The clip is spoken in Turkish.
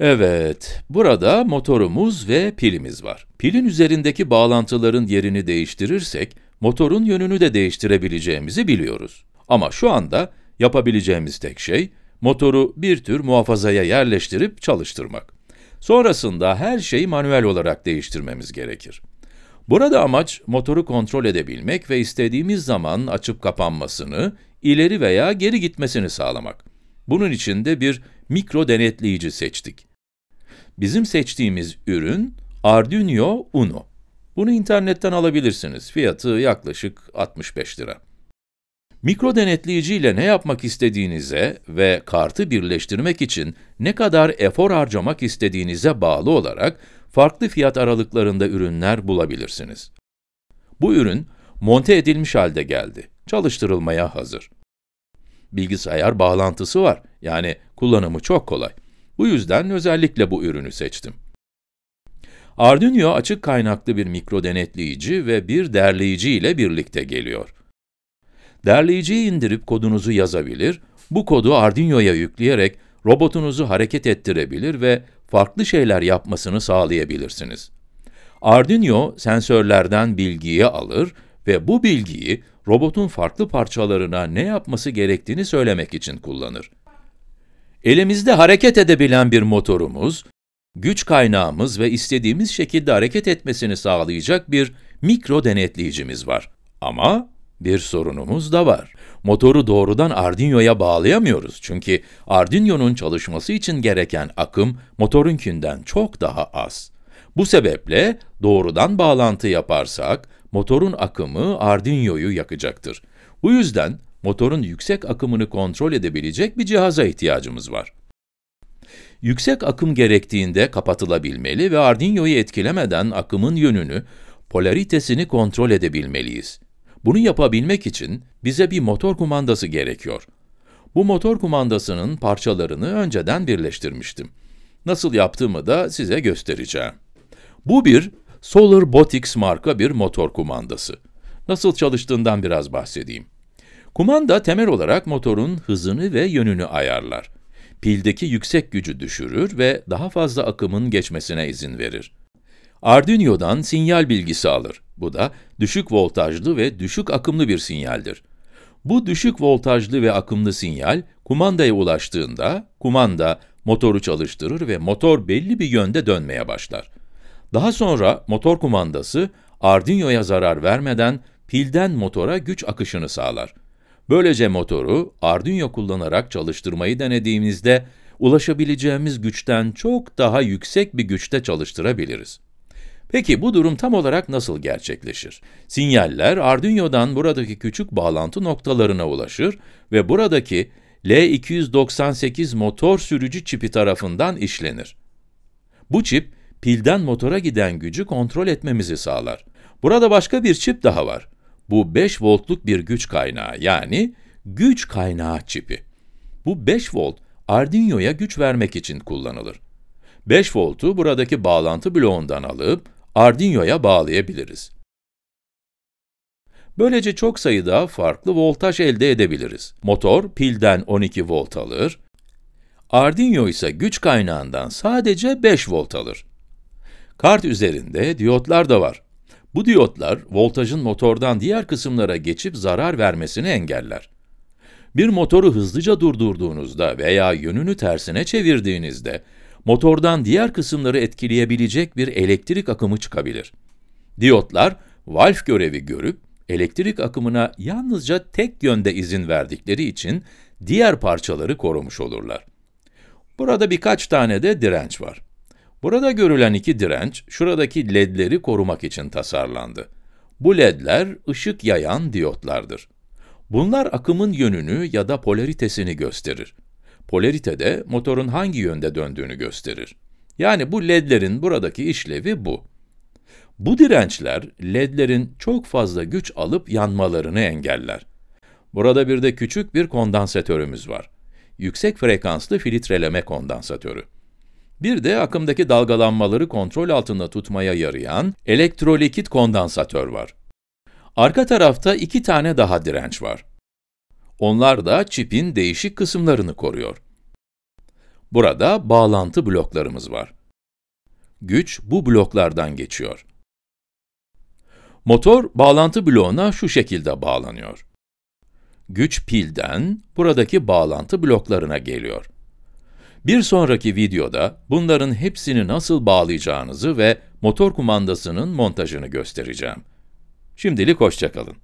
Evet, burada motorumuz ve pilimiz var. Pilin üzerindeki bağlantıların yerini değiştirirsek, motorun yönünü de değiştirebileceğimizi biliyoruz. Ama şu anda yapabileceğimiz tek şey, motoru bir tür muhafazaya yerleştirip çalıştırmak. Sonrasında her şeyi manuel olarak değiştirmemiz gerekir. Burada amaç, motoru kontrol edebilmek ve istediğimiz zaman açıp kapanmasını, ileri veya geri gitmesini sağlamak. Bunun için de bir mikro denetleyici seçtik. Bizim seçtiğimiz ürün Arduino Uno. Bunu internetten alabilirsiniz. Fiyatı yaklaşık 65 lira. Mikro denetleyici ile ne yapmak istediğinize ve kartı birleştirmek için ne kadar efor harcamak istediğinize bağlı olarak farklı fiyat aralıklarında ürünler bulabilirsiniz. Bu ürün monte edilmiş halde geldi. Çalıştırılmaya hazır bilgisayar bağlantısı var. Yani kullanımı çok kolay. Bu yüzden özellikle bu ürünü seçtim. Arduino açık kaynaklı bir mikro denetleyici ve bir derleyici ile birlikte geliyor. Derleyiciyi indirip kodunuzu yazabilir, bu kodu Arduino'ya yükleyerek robotunuzu hareket ettirebilir ve farklı şeyler yapmasını sağlayabilirsiniz. Arduino sensörlerden bilgiyi alır ve bu bilgiyi robotun farklı parçalarına ne yapması gerektiğini söylemek için kullanır. Elimizde hareket edebilen bir motorumuz, güç kaynağımız ve istediğimiz şekilde hareket etmesini sağlayacak bir mikro denetleyicimiz var. Ama bir sorunumuz da var. Motoru doğrudan Arduino'ya bağlayamıyoruz çünkü Arduino'nun çalışması için gereken akım motorunkinden çok daha az. Bu sebeple doğrudan bağlantı yaparsak motorun akımı Arduino'yu yakacaktır. Bu yüzden motorun yüksek akımını kontrol edebilecek bir cihaza ihtiyacımız var. Yüksek akım gerektiğinde kapatılabilmeli ve Arduino'yu etkilemeden akımın yönünü, polaritesini kontrol edebilmeliyiz. Bunu yapabilmek için bize bir motor kumandası gerekiyor. Bu motor kumandasının parçalarını önceden birleştirmiştim. Nasıl yaptığımı da size göstereceğim. Bu bir Solar Botics marka bir motor kumandası. Nasıl çalıştığından biraz bahsedeyim. Kumanda temel olarak motorun hızını ve yönünü ayarlar. Pildeki yüksek gücü düşürür ve daha fazla akımın geçmesine izin verir. Arduino'dan sinyal bilgisi alır. Bu da düşük voltajlı ve düşük akımlı bir sinyaldir. Bu düşük voltajlı ve akımlı sinyal, kumandaya ulaştığında, kumanda motoru çalıştırır ve motor belli bir yönde dönmeye başlar. Daha sonra motor kumandası Arduino'ya zarar vermeden pilden motora güç akışını sağlar. Böylece motoru Arduino kullanarak çalıştırmayı denediğimizde ulaşabileceğimiz güçten çok daha yüksek bir güçte çalıştırabiliriz. Peki bu durum tam olarak nasıl gerçekleşir? Sinyaller Arduino'dan buradaki küçük bağlantı noktalarına ulaşır ve buradaki L298 motor sürücü çipi tarafından işlenir. Bu çip pilden motora giden gücü kontrol etmemizi sağlar. Burada başka bir çip daha var. Bu 5 voltluk bir güç kaynağı yani güç kaynağı çipi. Bu 5 volt Arduino'ya güç vermek için kullanılır. 5 voltu buradaki bağlantı bloğundan alıp Arduino'ya bağlayabiliriz. Böylece çok sayıda farklı voltaj elde edebiliriz. Motor pilden 12 volt alır, Arduino ise güç kaynağından sadece 5 volt alır. Kart üzerinde diyotlar da var. Bu diyotlar voltajın motordan diğer kısımlara geçip zarar vermesini engeller. Bir motoru hızlıca durdurduğunuzda veya yönünü tersine çevirdiğinizde motordan diğer kısımları etkileyebilecek bir elektrik akımı çıkabilir. Diyotlar valf görevi görüp elektrik akımına yalnızca tek yönde izin verdikleri için diğer parçaları korumuş olurlar. Burada birkaç tane de direnç var. Burada görülen iki direnç, şuradaki ledleri korumak için tasarlandı. Bu ledler ışık yayan diyotlardır. Bunlar akımın yönünü ya da polaritesini gösterir. Polarite de motorun hangi yönde döndüğünü gösterir. Yani bu ledlerin buradaki işlevi bu. Bu dirençler, ledlerin çok fazla güç alıp yanmalarını engeller. Burada bir de küçük bir kondansatörümüz var. Yüksek frekanslı filtreleme kondansatörü. Bir de akımdaki dalgalanmaları kontrol altında tutmaya yarayan elektrolekit kondansatör var. Arka tarafta iki tane daha direnç var. Onlar da çipin değişik kısımlarını koruyor. Burada bağlantı bloklarımız var. Güç bu bloklardan geçiyor. Motor bağlantı bloğuna şu şekilde bağlanıyor. Güç pilden buradaki bağlantı bloklarına geliyor. Bir sonraki videoda bunların hepsini nasıl bağlayacağınızı ve motor kumandasının montajını göstereceğim. Şimdilik hoşçakalın.